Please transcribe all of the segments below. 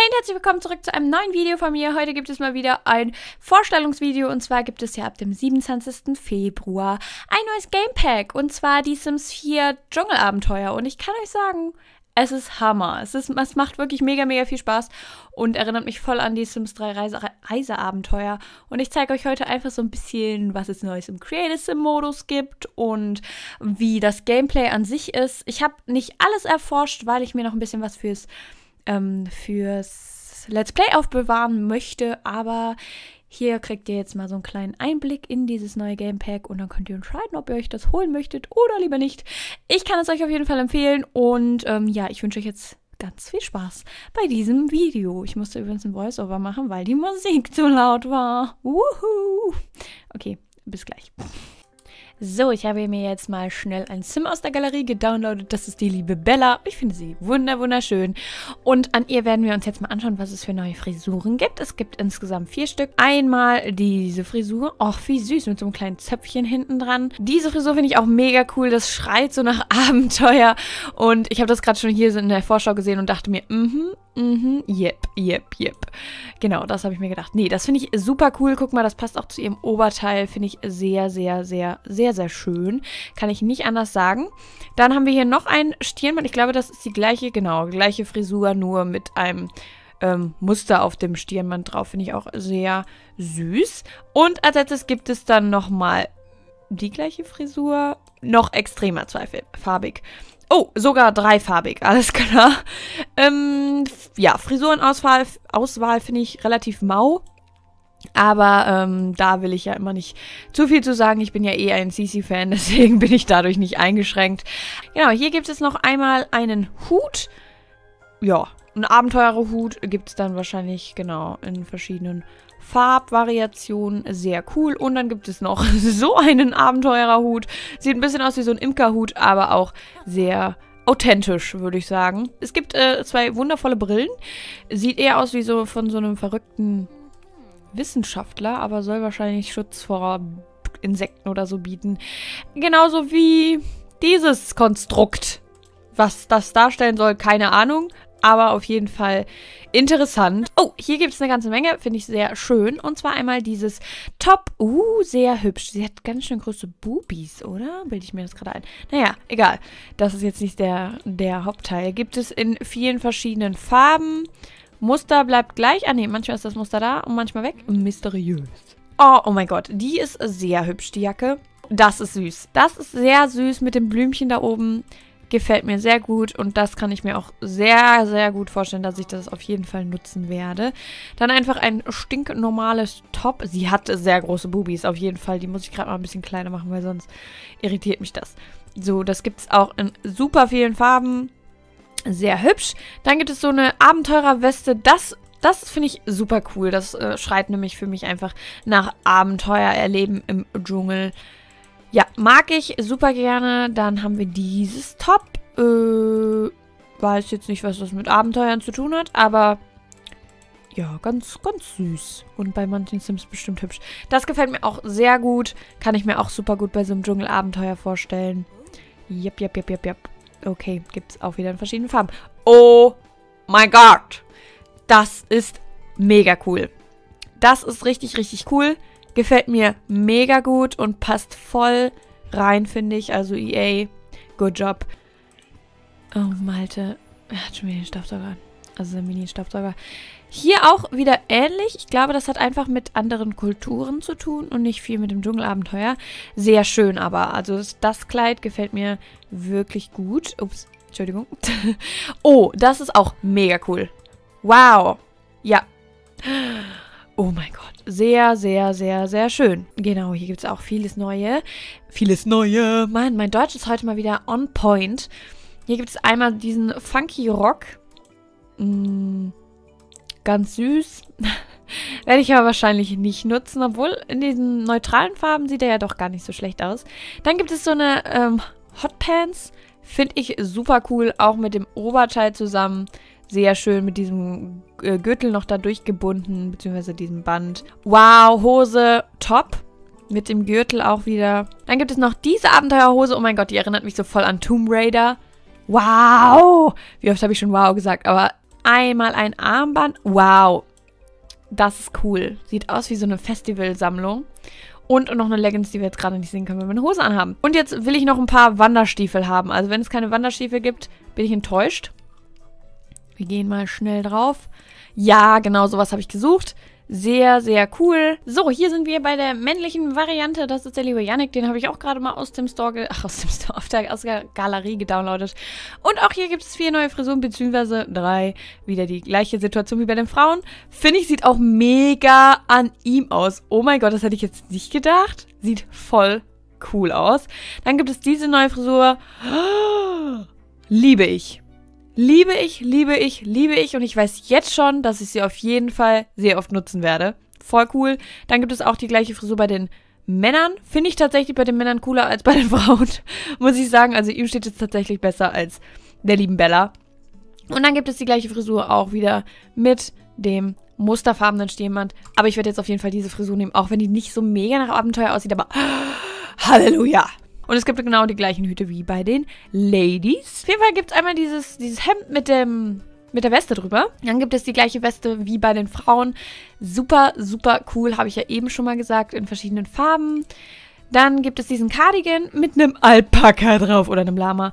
Hey und herzlich willkommen zurück zu einem neuen Video von mir. Heute gibt es mal wieder ein Vorstellungsvideo und zwar gibt es ja ab dem 27. Februar ein neues Gamepack und zwar die Sims 4 Dschungelabenteuer und ich kann euch sagen, es ist Hammer. Es, ist, es macht wirklich mega, mega viel Spaß und erinnert mich voll an die Sims 3 Reise, Reiseabenteuer. Und ich zeige euch heute einfach so ein bisschen, was es Neues im Creative Sim Modus gibt und wie das Gameplay an sich ist. Ich habe nicht alles erforscht, weil ich mir noch ein bisschen was fürs ähm, fürs Let's Play aufbewahren möchte, aber hier kriegt ihr jetzt mal so einen kleinen Einblick in dieses neue Gamepack und dann könnt ihr entscheiden, ob ihr euch das holen möchtet oder lieber nicht. Ich kann es euch auf jeden Fall empfehlen und ähm, ja, ich wünsche euch jetzt ganz viel Spaß bei diesem Video. Ich musste übrigens ein Voiceover machen, weil die Musik zu laut war. Wuhu! Okay, bis gleich. So, ich habe mir jetzt mal schnell ein Sim aus der Galerie gedownloadet. Das ist die liebe Bella. Ich finde sie wunder wunderschön. Und an ihr werden wir uns jetzt mal anschauen, was es für neue Frisuren gibt. Es gibt insgesamt vier Stück. Einmal diese Frisur. Och, wie süß, mit so einem kleinen Zöpfchen hinten dran. Diese Frisur finde ich auch mega cool. Das schreit so nach Abenteuer. Und ich habe das gerade schon hier in der Vorschau gesehen und dachte mir, mhm, mm Mhm, yep, yep, yep. Genau, das habe ich mir gedacht. Nee, das finde ich super cool. Guck mal, das passt auch zu ihrem Oberteil. Finde ich sehr, sehr, sehr, sehr, sehr schön. Kann ich nicht anders sagen. Dann haben wir hier noch ein Stirnband. Ich glaube, das ist die gleiche, genau, gleiche Frisur, nur mit einem ähm, Muster auf dem Stirnband drauf. Finde ich auch sehr süß. Und als letztes gibt es dann nochmal die gleiche Frisur, noch extremer zweifel, farbig. Oh, sogar dreifarbig, alles klar. Ähm, ja, Frisurenauswahl Auswahl finde ich relativ mau. Aber ähm, da will ich ja immer nicht zu viel zu sagen. Ich bin ja eh ein CC-Fan, deswegen bin ich dadurch nicht eingeschränkt. Genau, hier gibt es noch einmal einen Hut. Ja, einen Abenteurerhut gibt es dann wahrscheinlich, genau, in verschiedenen Farbvariation sehr cool. Und dann gibt es noch so einen Abenteurerhut. Sieht ein bisschen aus wie so ein Imkerhut, aber auch sehr authentisch, würde ich sagen. Es gibt äh, zwei wundervolle Brillen. Sieht eher aus wie so von so einem verrückten Wissenschaftler, aber soll wahrscheinlich Schutz vor Insekten oder so bieten. Genauso wie dieses Konstrukt. Was das darstellen soll, keine Ahnung aber auf jeden Fall interessant. Oh, hier gibt es eine ganze Menge, finde ich sehr schön. Und zwar einmal dieses Top. Uh, sehr hübsch. Sie hat ganz schön große Boobies, oder? Bilde ich mir das gerade ein. Naja, egal. Das ist jetzt nicht der, der Hauptteil. Gibt es in vielen verschiedenen Farben. Muster bleibt gleich. Ah ne, manchmal ist das Muster da und manchmal weg. Mysteriös. Oh, oh mein Gott. Die ist sehr hübsch, die Jacke. Das ist süß. Das ist sehr süß mit dem Blümchen da oben. Gefällt mir sehr gut und das kann ich mir auch sehr, sehr gut vorstellen, dass ich das auf jeden Fall nutzen werde. Dann einfach ein stinknormales Top. Sie hat sehr große Bubis auf jeden Fall. Die muss ich gerade mal ein bisschen kleiner machen, weil sonst irritiert mich das. So, das gibt es auch in super vielen Farben. Sehr hübsch. Dann gibt es so eine Abenteurerweste. Das das finde ich super cool. Das äh, schreit nämlich für mich einfach nach Abenteuererleben im Dschungel. Ja, mag ich super gerne. Dann haben wir dieses Top. Äh, weiß jetzt nicht, was das mit Abenteuern zu tun hat, aber ja, ganz, ganz süß. Und bei manchen Sims bestimmt hübsch. Das gefällt mir auch sehr gut. Kann ich mir auch super gut bei so einem Dschungelabenteuer vorstellen. Jep, jep, jep, jep, jep. Okay, gibt's auch wieder in verschiedenen Farben. Oh mein Gott! Das ist mega cool. Das ist richtig, richtig cool. Gefällt mir mega gut und passt voll rein, finde ich. Also EA, good job. Oh, Malte. Er hat schon wieder den Staubsauger Also der Mini-Staubsauger. Hier auch wieder ähnlich. Ich glaube, das hat einfach mit anderen Kulturen zu tun und nicht viel mit dem Dschungelabenteuer. Sehr schön aber. Also das Kleid gefällt mir wirklich gut. Ups, Entschuldigung. oh, das ist auch mega cool. Wow. Ja. Oh mein Gott, sehr, sehr, sehr, sehr schön. Genau, hier gibt es auch vieles Neue. Vieles Neue. Mann, mein Deutsch ist heute mal wieder on point. Hier gibt es einmal diesen Funky Rock. Mm, ganz süß. Werde ich aber wahrscheinlich nicht nutzen, obwohl in diesen neutralen Farben sieht er ja doch gar nicht so schlecht aus. Dann gibt es so eine ähm, Hot Pants. Finde ich super cool, auch mit dem Oberteil zusammen. Sehr schön mit diesem äh, Gürtel noch da durchgebunden, beziehungsweise diesem Band. Wow, Hose, top. Mit dem Gürtel auch wieder. Dann gibt es noch diese Abenteuerhose. Oh mein Gott, die erinnert mich so voll an Tomb Raider. Wow! Wie oft habe ich schon wow gesagt, aber einmal ein Armband. Wow! Das ist cool. Sieht aus wie so eine Festivalsammlung. Und noch eine Leggings, die wir jetzt gerade nicht sehen können, wenn wir eine Hose anhaben. Und jetzt will ich noch ein paar Wanderstiefel haben. Also wenn es keine Wanderstiefel gibt, bin ich enttäuscht. Wir gehen mal schnell drauf. Ja, genau sowas habe ich gesucht. Sehr, sehr cool. So, hier sind wir bei der männlichen Variante. Das ist der liebe Yannick. Den habe ich auch gerade mal aus dem Store, ach, aus dem Store, auf der, aus der Galerie gedownloadet. Und auch hier gibt es vier neue Frisuren, beziehungsweise drei. Wieder die gleiche Situation wie bei den Frauen. Finde ich, sieht auch mega an ihm aus. Oh mein Gott, das hätte ich jetzt nicht gedacht. Sieht voll cool aus. Dann gibt es diese neue Frisur. Liebe ich. Liebe ich, liebe ich, liebe ich und ich weiß jetzt schon, dass ich sie auf jeden Fall sehr oft nutzen werde. Voll cool. Dann gibt es auch die gleiche Frisur bei den Männern. Finde ich tatsächlich bei den Männern cooler als bei den Frauen, muss ich sagen. Also ihm steht es tatsächlich besser als der lieben Bella. Und dann gibt es die gleiche Frisur auch wieder mit dem musterfarbenen Stirnband. Aber ich werde jetzt auf jeden Fall diese Frisur nehmen, auch wenn die nicht so mega nach Abenteuer aussieht, aber Halleluja! Und es gibt genau die gleichen Hüte wie bei den Ladies. Auf jeden Fall gibt es einmal dieses, dieses Hemd mit dem mit der Weste drüber. Dann gibt es die gleiche Weste wie bei den Frauen. Super, super cool, habe ich ja eben schon mal gesagt, in verschiedenen Farben. Dann gibt es diesen Cardigan mit einem Alpaka drauf oder einem Lama.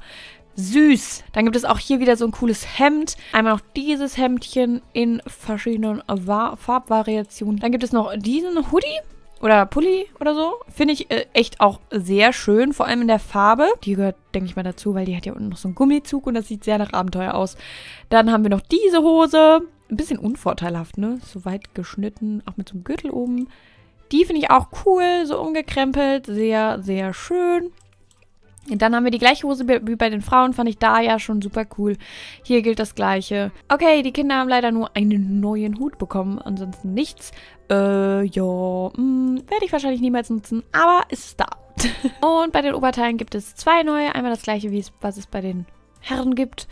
Süß. Dann gibt es auch hier wieder so ein cooles Hemd. Einmal noch dieses Hemdchen in verschiedenen Farbvariationen. Dann gibt es noch diesen Hoodie oder Pulli oder so. Finde ich äh, echt auch sehr schön, vor allem in der Farbe. Die gehört, denke ich mal, dazu, weil die hat ja unten noch so einen Gummizug und das sieht sehr nach Abenteuer aus. Dann haben wir noch diese Hose. Ein bisschen unvorteilhaft, ne? So weit geschnitten, auch mit so einem Gürtel oben. Die finde ich auch cool, so umgekrempelt. Sehr, sehr schön. Und dann haben wir die gleiche Hose wie bei den Frauen, fand ich da ja schon super cool. Hier gilt das gleiche. Okay, die Kinder haben leider nur einen neuen Hut bekommen, ansonsten nichts. Äh, ja, mm, werde ich wahrscheinlich niemals nutzen, aber ist da. Und bei den Oberteilen gibt es zwei neue. Einmal das gleiche, wie es, was es bei den Herren gibt.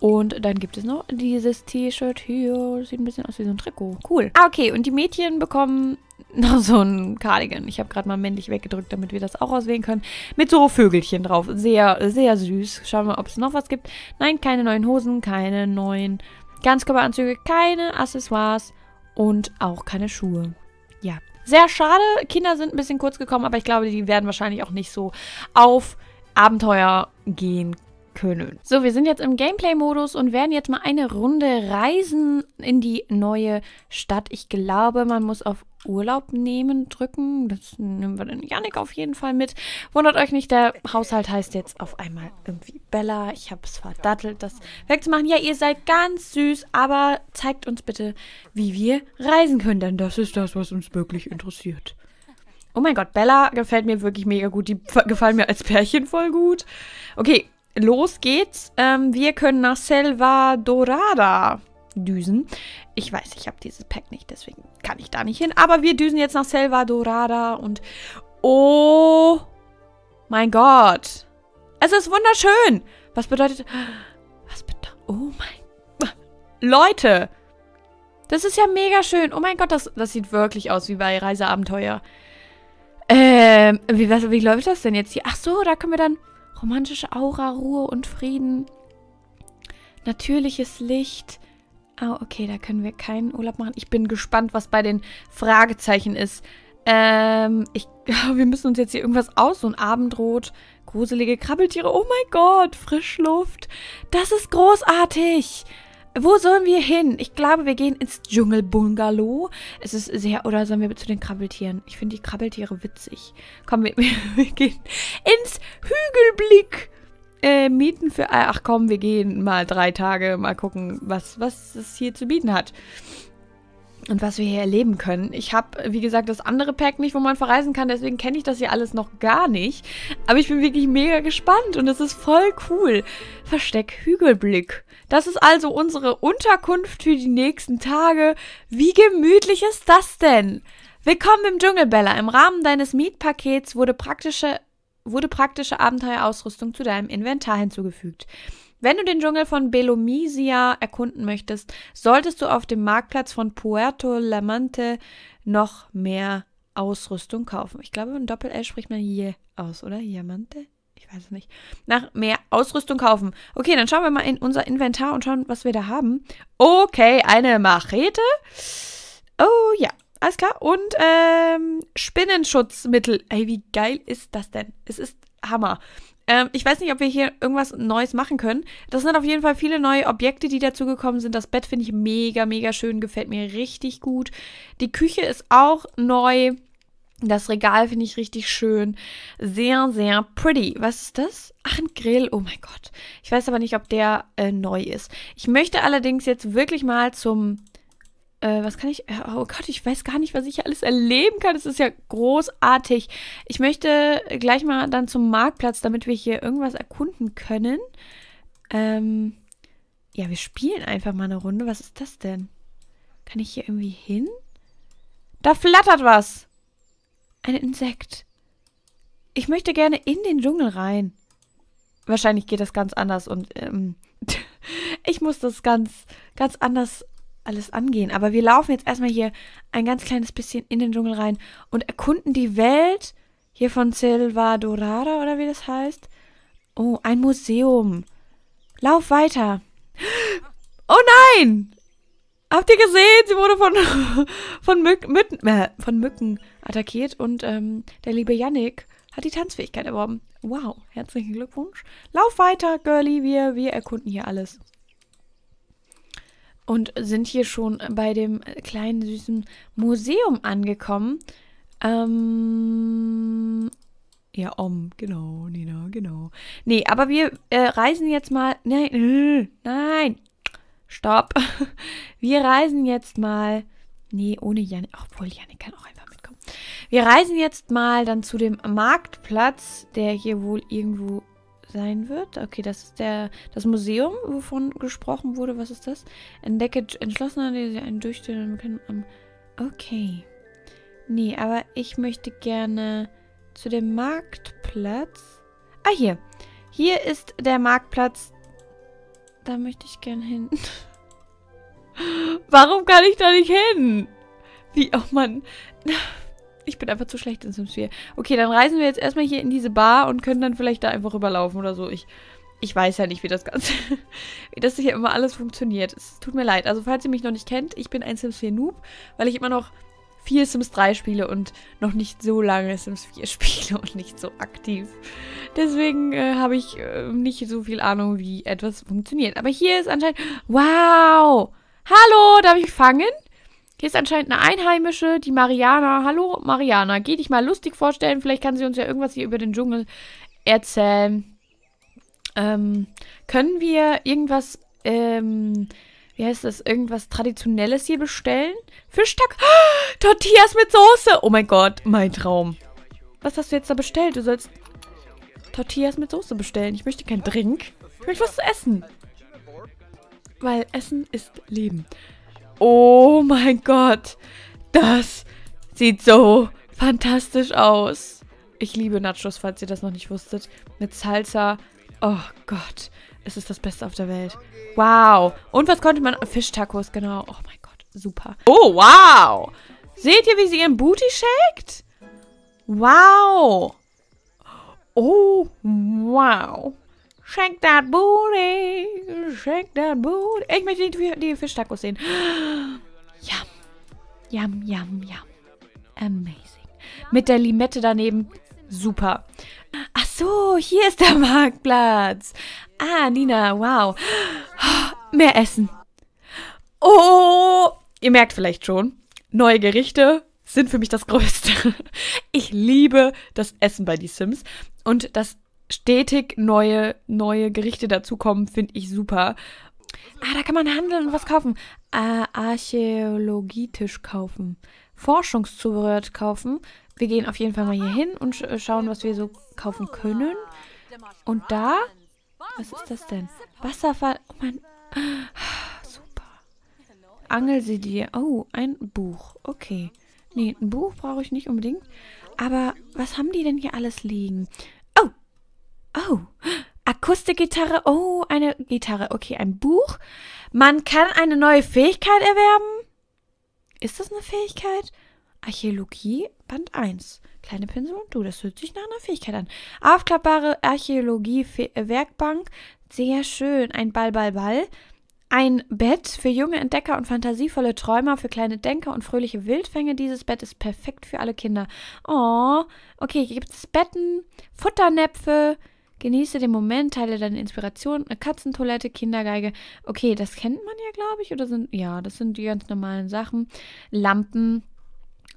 Und dann gibt es noch dieses T-Shirt hier. Sieht ein bisschen aus wie so ein Trikot. Cool. Ah, okay. Und die Mädchen bekommen noch so ein Cardigan. Ich habe gerade mal männlich weggedrückt, damit wir das auch auswählen können. Mit so Vögelchen drauf. Sehr, sehr süß. Schauen wir, mal, ob es noch was gibt. Nein, keine neuen Hosen, keine neuen Ganzkörperanzüge, keine Accessoires und auch keine Schuhe. Ja, sehr schade. Kinder sind ein bisschen kurz gekommen, aber ich glaube, die werden wahrscheinlich auch nicht so auf Abenteuer gehen können. So, wir sind jetzt im Gameplay-Modus und werden jetzt mal eine Runde reisen in die neue Stadt. Ich glaube, man muss auf Urlaub nehmen drücken. Das nehmen wir dann Janik auf jeden Fall mit. Wundert euch nicht, der Haushalt heißt jetzt auf einmal irgendwie Bella. Ich habe es verdattelt, das wegzumachen. Ja, ihr seid ganz süß, aber zeigt uns bitte, wie wir reisen können, denn das ist das, was uns wirklich interessiert. Oh mein Gott, Bella gefällt mir wirklich mega gut. Die gefallen mir als Pärchen voll gut. Okay, los geht's. Ähm, wir können nach Selva Dorada düsen. Ich weiß, ich habe dieses Pack nicht, deswegen kann ich da nicht hin. Aber wir düsen jetzt nach Selva Dorada und... Oh mein Gott. Es ist wunderschön. Was bedeutet... Was bedeutet... Oh mein... Leute. Das ist ja mega schön. Oh mein Gott, das, das sieht wirklich aus wie bei Reiseabenteuer. Ähm, wie, was, wie läuft das denn jetzt hier? Ach so, da können wir dann romantische Aura, Ruhe und Frieden, natürliches Licht, Ah, oh, okay, da können wir keinen Urlaub machen. Ich bin gespannt, was bei den Fragezeichen ist. Ähm, ich, wir müssen uns jetzt hier irgendwas aus. So ein Abendrot, gruselige Krabbeltiere. Oh mein Gott, Frischluft. Das ist großartig. Wo sollen wir hin? Ich glaube, wir gehen ins Dschungelbungalow. Es ist sehr... Oder sollen wir zu den Krabbeltieren? Ich finde die Krabbeltiere witzig. Komm, wir, wir, gehen ins Hügelblick äh, mieten für. Äh, ach komm, wir gehen mal drei Tage, mal gucken, was, was es hier zu bieten hat. Und was wir hier erleben können. Ich habe, wie gesagt, das andere Pack nicht, wo man verreisen kann. Deswegen kenne ich das hier alles noch gar nicht. Aber ich bin wirklich mega gespannt und es ist voll cool. Versteck Hügelblick. Das ist also unsere Unterkunft für die nächsten Tage. Wie gemütlich ist das denn? Willkommen im Dschungelbeller. Im Rahmen deines Mietpakets wurde praktische wurde praktische Abenteuerausrüstung zu deinem Inventar hinzugefügt. Wenn du den Dschungel von Belomisia erkunden möchtest, solltest du auf dem Marktplatz von Puerto Lamante noch mehr Ausrüstung kaufen. Ich glaube, ein Doppel-L spricht man hier aus, oder? Diamante? Ich weiß es nicht. Nach mehr Ausrüstung kaufen. Okay, dann schauen wir mal in unser Inventar und schauen, was wir da haben. Okay, eine Machete alles klar. Und ähm, Spinnenschutzmittel. Ey, wie geil ist das denn? Es ist Hammer. Ähm, ich weiß nicht, ob wir hier irgendwas Neues machen können. Das sind auf jeden Fall viele neue Objekte, die dazugekommen sind. Das Bett finde ich mega, mega schön. Gefällt mir richtig gut. Die Küche ist auch neu. Das Regal finde ich richtig schön. Sehr, sehr pretty. Was ist das? Ach, ein Grill. Oh mein Gott. Ich weiß aber nicht, ob der äh, neu ist. Ich möchte allerdings jetzt wirklich mal zum äh, was kann ich? Äh, oh Gott, ich weiß gar nicht, was ich hier alles erleben kann. Es ist ja großartig. Ich möchte gleich mal dann zum Marktplatz, damit wir hier irgendwas erkunden können. Ähm, ja, wir spielen einfach mal eine Runde. Was ist das denn? Kann ich hier irgendwie hin? Da flattert was. Ein Insekt. Ich möchte gerne in den Dschungel rein. Wahrscheinlich geht das ganz anders und ähm, ich muss das ganz, ganz anders alles angehen. Aber wir laufen jetzt erstmal hier ein ganz kleines bisschen in den Dschungel rein und erkunden die Welt hier von Silva Dorada oder wie das heißt. Oh, ein Museum. Lauf weiter. Oh nein! Habt ihr gesehen? Sie wurde von, von, Mück, Mütten, äh, von Mücken attackiert und ähm, der liebe Yannick hat die Tanzfähigkeit erworben. Wow, herzlichen Glückwunsch. Lauf weiter, Girlie, wir, wir erkunden hier alles und sind hier schon bei dem kleinen süßen Museum angekommen. Ähm, ja, um, genau, Nina, genau. Nee, aber wir äh, reisen jetzt mal. Nein, nein, stopp. Wir reisen jetzt mal. Nee, ohne Janik. Obwohl, Janik kann auch einfach mitkommen. Wir reisen jetzt mal dann zu dem Marktplatz, der hier wohl irgendwo sein wird. Okay, das ist der, das Museum, wovon gesprochen wurde. Was ist das? Entdecke entschlossener einen Durchstellen. Okay. Nee, aber ich möchte gerne zu dem Marktplatz. Ah, hier. Hier ist der Marktplatz. Da möchte ich gerne hin. Warum kann ich da nicht hin? Wie, oh Mann. Ich bin einfach zu schlecht in Sims 4. Okay, dann reisen wir jetzt erstmal hier in diese Bar und können dann vielleicht da einfach rüberlaufen oder so. Ich, ich weiß ja nicht, wie das Ganze, wie das hier immer alles funktioniert. Es tut mir leid. Also, falls ihr mich noch nicht kennt, ich bin ein Sims 4 Noob, weil ich immer noch viel Sims 3 spiele und noch nicht so lange Sims 4 spiele und nicht so aktiv. Deswegen äh, habe ich äh, nicht so viel Ahnung, wie etwas funktioniert. Aber hier ist anscheinend... Wow! Hallo, darf ich fangen? Hier ist anscheinend eine Einheimische, die Mariana. Hallo, Mariana. Geh dich mal lustig vorstellen. Vielleicht kann sie uns ja irgendwas hier über den Dschungel erzählen. Ähm, können wir irgendwas, ähm, wie heißt das, irgendwas Traditionelles hier bestellen? Fischtack. Oh, Tortillas mit Soße. Oh mein Gott, mein Traum. Was hast du jetzt da bestellt? Du sollst Tortillas mit Soße bestellen. Ich möchte keinen Drink. Ich möchte was zu essen. Weil Essen ist Leben. Oh mein Gott. Das sieht so fantastisch aus. Ich liebe Nachos, falls ihr das noch nicht wusstet. Mit Salsa. Oh Gott. Es ist das Beste auf der Welt. Wow. Und was konnte man... Fischtacos, genau. Oh mein Gott. Super. Oh, wow. Seht ihr, wie sie ihren Booty shakt? Wow. Oh, wow. Shake that booty, shake that booty. Ich möchte die, die Fischtacos sehen. Yum, yum, yum, yum. Amazing. Mit der Limette daneben, super. Ach so, hier ist der Marktplatz. Ah, Nina, wow. Mehr Essen. Oh, ihr merkt vielleicht schon, neue Gerichte sind für mich das Größte. Ich liebe das Essen bei die Sims und das stetig neue, neue Gerichte dazukommen, finde ich super. Ah, da kann man handeln und was kaufen. Äh, Archäologietisch kaufen. Forschungszubehör kaufen. Wir gehen auf jeden Fall mal hier hin und sch schauen, was wir so kaufen können. Und da? Was ist das denn? Wasserfall. Oh mein... Ah, super. Angel sie dir. Oh, ein Buch. Okay. Nee, ein Buch brauche ich nicht unbedingt. Aber was haben die denn hier alles liegen? Oh, Akustikgitarre. Oh, eine Gitarre. Okay, ein Buch. Man kann eine neue Fähigkeit erwerben. Ist das eine Fähigkeit? Archäologie, Band 1. Kleine Pinsel und du, das hört sich nach einer Fähigkeit an. Aufklappbare Archäologie-Werkbank. Äh, Sehr schön. Ein Ball, Ball, Ball. Ein Bett für junge Entdecker und fantasievolle Träumer, für kleine Denker und fröhliche Wildfänge. Dieses Bett ist perfekt für alle Kinder. Oh, okay, hier gibt es Betten, Futternäpfe, Genieße den Moment, teile deine Inspiration, eine Katzentoilette, Kindergeige. Okay, das kennt man ja, glaube ich, oder sind ja, das sind die ganz normalen Sachen. Lampen.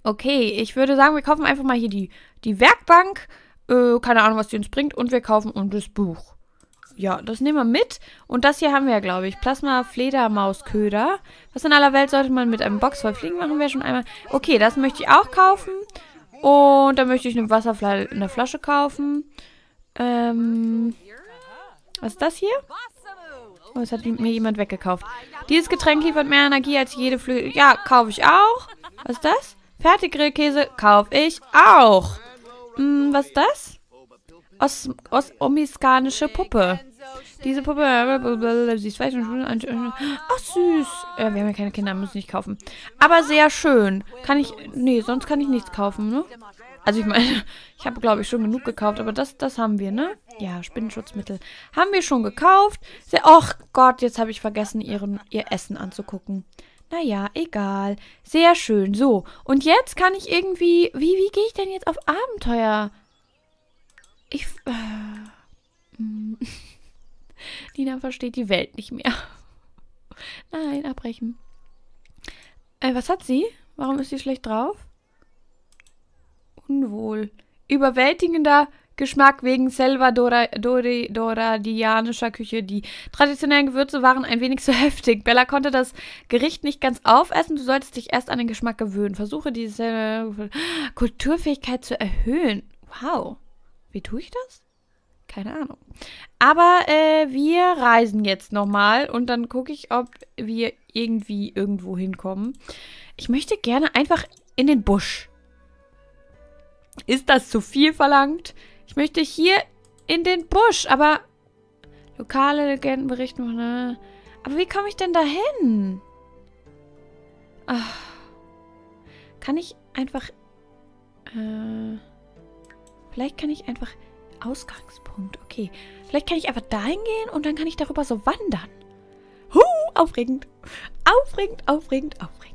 Okay, ich würde sagen, wir kaufen einfach mal hier die, die Werkbank. Äh, keine Ahnung, was die uns bringt. Und wir kaufen uns das Buch. Ja, das nehmen wir mit. Und das hier haben wir ja, glaube ich. Plasma Fledermausköder. Was in aller Welt sollte man mit einem Box voll Fliegen machen? Wir schon einmal. Okay, das möchte ich auch kaufen. Und dann möchte ich eine Wasserflasche eine Flasche kaufen. Ähm, was ist das hier? Oh, es hat mir jemand weggekauft. Dieses Getränk liefert mehr Energie als jede Flügel. Ja, kaufe ich auch. Was ist das? Fertiggrillkäse kaufe ich auch. Hm, was ist das? Os, os omiskanische Puppe. Diese Puppe, sie ist weiß und Ach, süß. Ja, äh, wir haben ja keine Kinder, müssen nicht kaufen. Aber sehr schön. Kann ich, nee, sonst kann ich nichts kaufen, ne? Also ich meine, ich habe, glaube ich, schon genug gekauft, aber das, das haben wir, ne? Ja, Spinnenschutzmittel haben wir schon gekauft. och Gott, jetzt habe ich vergessen, ihren, ihr Essen anzugucken. Naja, egal. Sehr schön. So, und jetzt kann ich irgendwie... Wie, wie gehe ich denn jetzt auf Abenteuer? Ich... Äh, hm. Nina versteht die Welt nicht mehr. Nein, abbrechen. Äh, was hat sie? Warum ist sie schlecht drauf? unwohl. Überwältigender Geschmack wegen salvadoradianischer Küche. Die traditionellen Gewürze waren ein wenig zu heftig. Bella konnte das Gericht nicht ganz aufessen. Du solltest dich erst an den Geschmack gewöhnen. Versuche diese Kulturfähigkeit zu erhöhen. Wow. Wie tue ich das? Keine Ahnung. Aber äh, wir reisen jetzt nochmal und dann gucke ich, ob wir irgendwie irgendwo hinkommen. Ich möchte gerne einfach in den Busch. Ist das zu viel verlangt? Ich möchte hier in den Busch, aber... Lokale Legenden berichten... Ne? Aber wie komme ich denn da hin? Ah. Kann ich einfach... Äh, vielleicht kann ich einfach... Ausgangspunkt, okay. Vielleicht kann ich einfach dahin gehen und dann kann ich darüber so wandern. Huh, aufregend. Aufregend, aufregend, aufregend.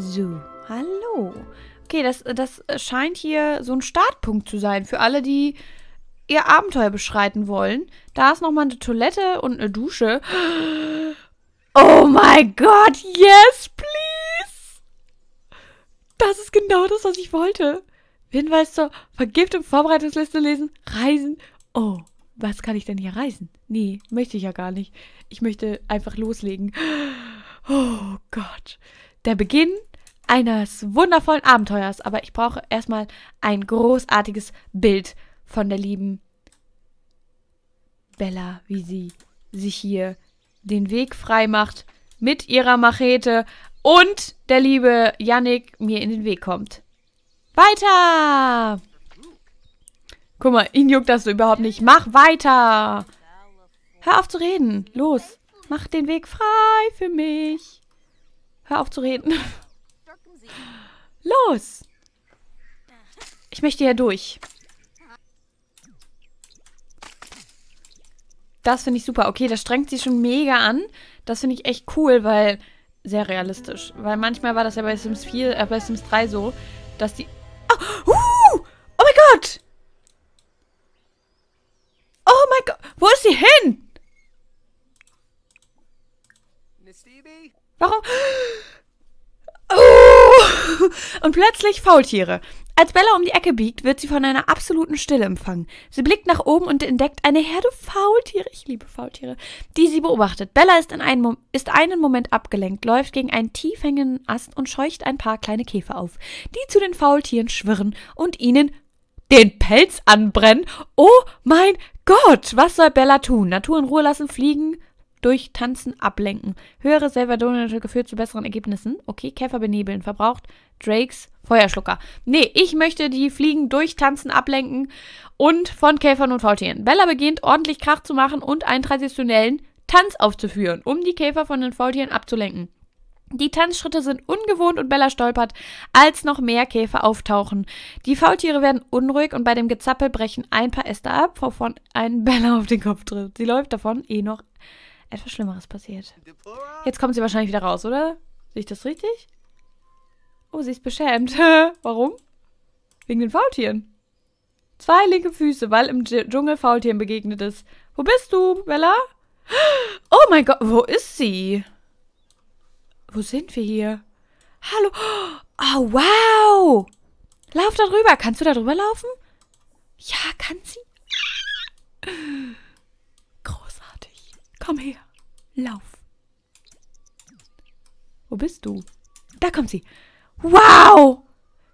So, hallo. Okay, das, das scheint hier so ein Startpunkt zu sein für alle, die ihr Abenteuer beschreiten wollen. Da ist nochmal eine Toilette und eine Dusche. Oh mein Gott, yes, please! Das ist genau das, was ich wollte. Hinweis zur Vergiftung, Vorbereitungsliste lesen, Reisen. Oh, was kann ich denn hier reisen? Nee, möchte ich ja gar nicht. Ich möchte einfach loslegen. Oh Gott. Der Beginn eines wundervollen Abenteuers. Aber ich brauche erstmal ein großartiges Bild von der lieben Bella, wie sie sich hier den Weg frei macht mit ihrer Machete und der liebe Yannick mir in den Weg kommt. Weiter! Guck mal, ihn juckt das so überhaupt nicht. Mach weiter! Hör auf zu reden. Los. Mach den Weg frei für mich. Hör auf zu reden. Los! Ich möchte ja durch. Das finde ich super. Okay, das strengt sie schon mega an. Das finde ich echt cool, weil... Sehr realistisch. Weil manchmal war das ja bei Sims 4, äh, bei Sims 3 so, dass die... Oh, uh, oh mein Gott! Oh mein Gott! Wo ist sie hin? Warum und plötzlich Faultiere. Als Bella um die Ecke biegt, wird sie von einer absoluten Stille empfangen. Sie blickt nach oben und entdeckt eine Herde Faultiere, ich liebe Faultiere, die sie beobachtet. Bella ist, in einen, ist einen Moment abgelenkt, läuft gegen einen tief hängenden Ast und scheucht ein paar kleine Käfer auf, die zu den Faultieren schwirren und ihnen den Pelz anbrennen. Oh mein Gott, was soll Bella tun? Natur in Ruhe lassen, fliegen, durch Tanzen ablenken. Höhere Salvadorianische geführt zu besseren Ergebnissen. Okay, Käfer benebeln. Verbraucht Drakes Feuerschlucker. Nee, ich möchte die Fliegen durch Tanzen ablenken und von Käfern und Faultieren. Bella beginnt ordentlich Krach zu machen und einen traditionellen Tanz aufzuführen, um die Käfer von den Faultieren abzulenken. Die Tanzschritte sind ungewohnt und Bella stolpert, als noch mehr Käfer auftauchen. Die Faultiere werden unruhig und bei dem Gezappel brechen ein paar Äste ab, wovon ein Bella auf den Kopf tritt. Sie läuft davon eh noch etwas Schlimmeres passiert. Jetzt kommt sie wahrscheinlich wieder raus, oder? Sehe ich das richtig? Oh, sie ist beschämt. Warum? Wegen den Faultieren. Zwei linke Füße, weil im Dschungel Faultieren begegnet ist. Wo bist du, Bella? Oh mein Gott, wo ist sie? Wo sind wir hier? Hallo. Oh, wow. Lauf da drüber. Kannst du da drüber laufen? Ja, kann sie. Komm her. Lauf. Wo bist du? Da kommt sie. Wow!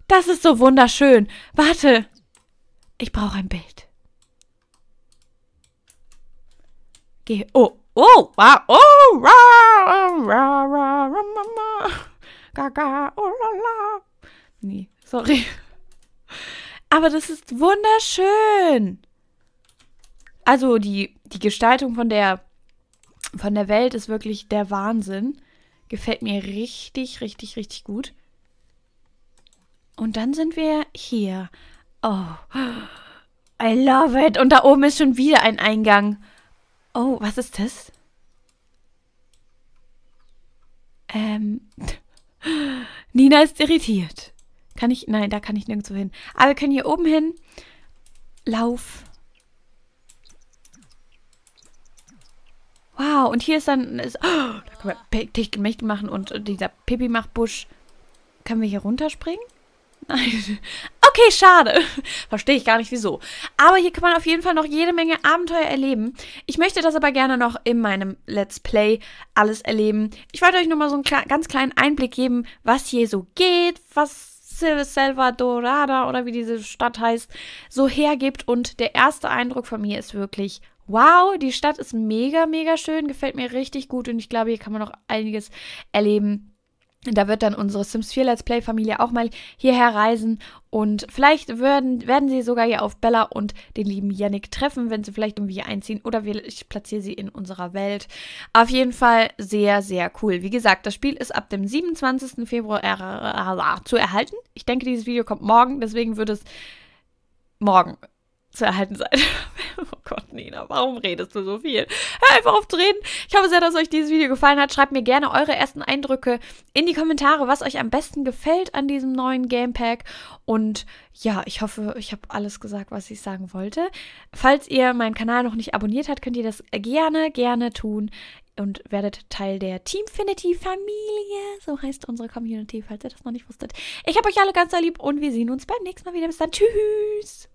Das ist so wunderschön. Warte. Ich brauche ein Bild. Geh. Oh. Oh. Wow. Oh. Ra, ra, ra, ra, mama. Gaga. Oh la la. Nee, sorry. Aber das ist wunderschön. Also die, die Gestaltung von der von der Welt ist wirklich der Wahnsinn. Gefällt mir richtig, richtig, richtig gut. Und dann sind wir hier. Oh, I love it. Und da oben ist schon wieder ein Eingang. Oh, was ist das? Ähm, Nina ist irritiert. Kann ich, nein, da kann ich nirgendwo hin. Aber wir können hier oben hin. Lauf. Wow, und hier ist dann... Ist, oh, da können wir Tichtgemächt machen und dieser Pipi macht Busch. Können wir hier runterspringen? Nein. Okay, schade. Verstehe ich gar nicht, wieso. Aber hier kann man auf jeden Fall noch jede Menge Abenteuer erleben. Ich möchte das aber gerne noch in meinem Let's Play alles erleben. Ich wollte euch nur mal so einen ganz kleinen Einblick geben, was hier so geht, was Silvadorada oder wie diese Stadt heißt, so hergibt. Und der erste Eindruck von mir ist wirklich wow, die Stadt ist mega, mega schön, gefällt mir richtig gut und ich glaube, hier kann man noch einiges erleben. Da wird dann unsere Sims 4 Let's Play Familie auch mal hierher reisen und vielleicht werden, werden sie sogar hier auf Bella und den lieben Yannick treffen, wenn sie vielleicht irgendwie hier einziehen oder wir, ich platziere sie in unserer Welt. Auf jeden Fall sehr, sehr cool. Wie gesagt, das Spiel ist ab dem 27. Februar zu erhalten. Ich denke, dieses Video kommt morgen, deswegen wird es morgen zu erhalten seid. oh Gott, Nina, warum redest du so viel? Hör einfach auf zu reden. Ich hoffe sehr, dass euch dieses Video gefallen hat. Schreibt mir gerne eure ersten Eindrücke in die Kommentare, was euch am besten gefällt an diesem neuen Gamepack. Und ja, ich hoffe, ich habe alles gesagt, was ich sagen wollte. Falls ihr meinen Kanal noch nicht abonniert habt, könnt ihr das gerne, gerne tun und werdet Teil der Teamfinity-Familie. So heißt unsere Community, falls ihr das noch nicht wusstet. Ich habe euch alle ganz lieb und wir sehen uns beim nächsten Mal wieder. Bis dann. Tschüss.